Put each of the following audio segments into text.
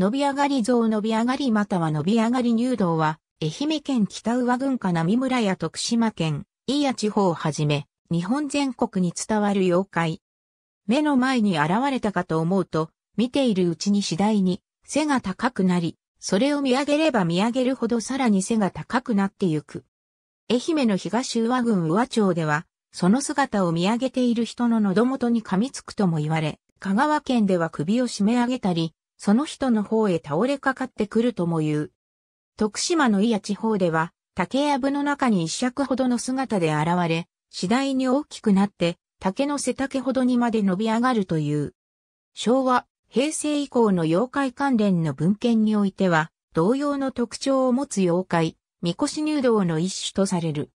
伸び上がり像伸び上がりまたは伸び上がり入道は、愛媛県北宇和郡か並村や徳島県、伊谷地方をはじめ、日本全国に伝わる妖怪。目の前に現れたかと思うと、見ているうちに次第に背が高くなり、それを見上げれば見上げるほどさらに背が高くなってゆく。愛媛の東宇和郡宇和町では、その姿を見上げている人の喉元に噛みつくとも言われ、香川県では首を締め上げたり、その人の方へ倒れかかってくるとも言う。徳島の伊谷地方では、竹やぶの中に一尺ほどの姿で現れ、次第に大きくなって、竹の背丈ほどにまで伸び上がるという。昭和、平成以降の妖怪関連の文献においては、同様の特徴を持つ妖怪、三越入道の一種とされる。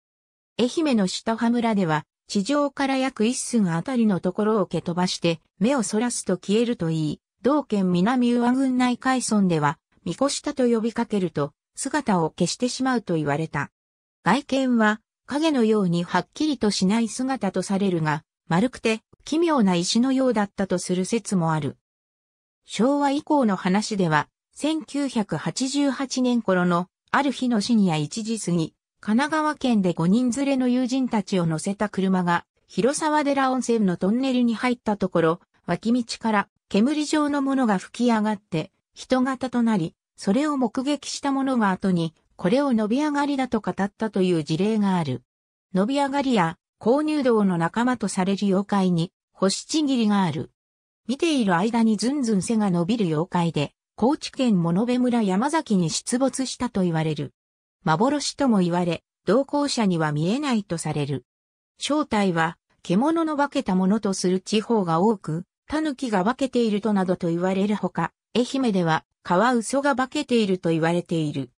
愛媛の下羽村では、地上から約一寸あたりのところを蹴飛ばして、目をそらすと消えるといい、同県南上郡内海村では、みこしたと呼びかけると、姿を消してしまうと言われた。外見は、影のようにはっきりとしない姿とされるが、丸くて奇妙な石のようだったとする説もある。昭和以降の話では、1988年頃のある日の深夜1時過ぎ、神奈川県で5人連れの友人たちを乗せた車が、広沢寺温泉のトンネルに入ったところ、脇道から煙状のものが吹き上がって、人型となり、それを目撃した者が後に、これを伸び上がりだと語ったという事例がある。伸び上がりや、購入道の仲間とされる妖怪に、星ちぎりがある。見ている間にずんずん背が伸びる妖怪で、高知県物部村山崎に出没したと言われる。幻とも言われ、同行者には見えないとされる。正体は、獣の化けたものとする地方が多く、狸が化けているとなどと言われるほか、愛媛では、カワウソが化けていると言われている。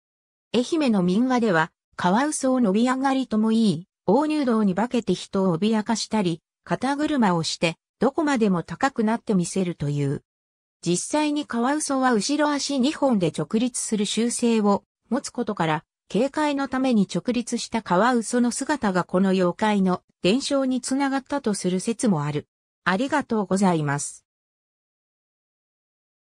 愛媛の民話では、カワウソを伸び上がりともいい、大入道に化けて人を脅かしたり、肩車をして、どこまでも高くなってみせるという。実際にカワウソは後ろ足2本で直立する習性を持つことから、警戒のために直立したカワウソの姿がこの妖怪の伝承につながったとする説もある。ありがとうございます。